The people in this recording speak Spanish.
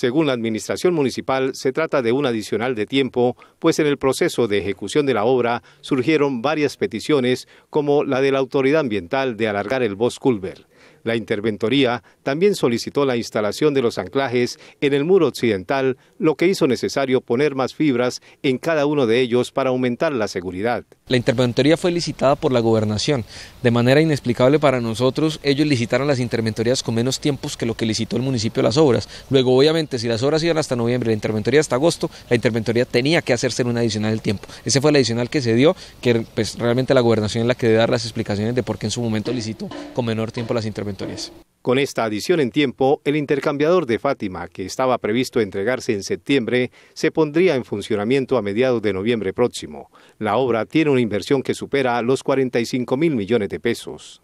Según la Administración Municipal, se trata de un adicional de tiempo, pues en el proceso de ejecución de la obra surgieron varias peticiones, como la de la Autoridad Ambiental de alargar el bosque Culver. La interventoría también solicitó la instalación de los anclajes en el muro occidental, lo que hizo necesario poner más fibras en cada uno de ellos para aumentar la seguridad. La interventoría fue licitada por la gobernación. De manera inexplicable para nosotros, ellos licitaron las interventorías con menos tiempos que lo que licitó el municipio las obras. Luego, obviamente, si las obras iban hasta noviembre, la interventoría hasta agosto, la interventoría tenía que hacerse en una adicional del tiempo. Ese fue el adicional que se dio, que pues, realmente la gobernación es la que debe dar las explicaciones de por qué en su momento licitó con menor tiempo las interventores. Con esta adición en tiempo, el intercambiador de Fátima, que estaba previsto entregarse en septiembre, se pondría en funcionamiento a mediados de noviembre próximo. La obra tiene una inversión que supera los 45 mil millones de pesos.